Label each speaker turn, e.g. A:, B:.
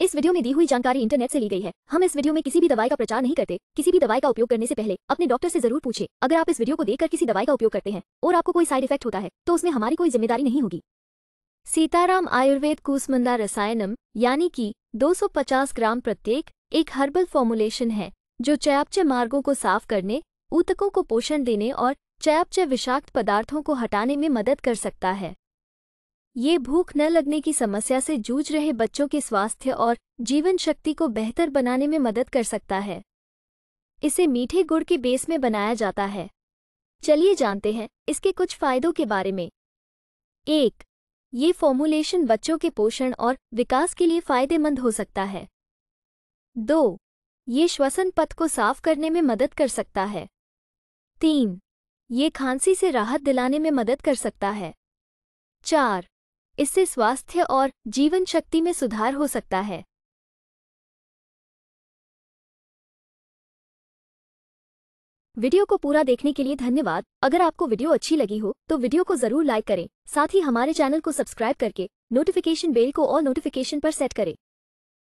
A: इस वीडियो में दी हुई जानकारी इंटरनेट से ली गई है हम इस वीडियो में किसी भी दवाई का प्रचार नहीं करते किसी भी दवाई का उपयोग करने से पहले अपने डॉक्टर से जरूर पूछे अगर आप इस वीडियो को देखकर किसी दवाई का उपयोग करते हैं और आपको कोई साइड इफेक्ट होता है तो उसमें हमारी कोई जिम्मेदारी नहीं होगी सीताराम आयुर्वेद कुसमंदा रसायनम यानी कि दो ग्राम प्रत्येक एक हर्बल फॉर्मुलेशन है जो चयापचय मार्गों को साफ करने ऊतकों को पोषण देने और चयापचय विषाक्त पदार्थों को हटाने में मदद कर सकता है ये भूख न लगने की समस्या से जूझ रहे बच्चों के स्वास्थ्य और जीवन शक्ति को बेहतर बनाने में मदद कर सकता है इसे मीठे गुड़ के बेस में बनाया जाता है चलिए जानते हैं इसके कुछ फायदों के बारे में एक ये फॉर्मूलेशन बच्चों के पोषण और विकास के लिए फायदेमंद हो सकता है दो ये श्वसन पथ को साफ करने में मदद कर सकता है तीन ये खांसी से राहत दिलाने में मदद कर सकता है
B: चार इससे स्वास्थ्य और जीवन शक्ति में सुधार हो सकता है वीडियो को पूरा देखने के लिए धन्यवाद अगर आपको वीडियो अच्छी लगी हो तो वीडियो को जरूर लाइक करें साथ ही हमारे चैनल को सब्सक्राइब करके नोटिफिकेशन बेल को और नोटिफिकेशन पर सेट करें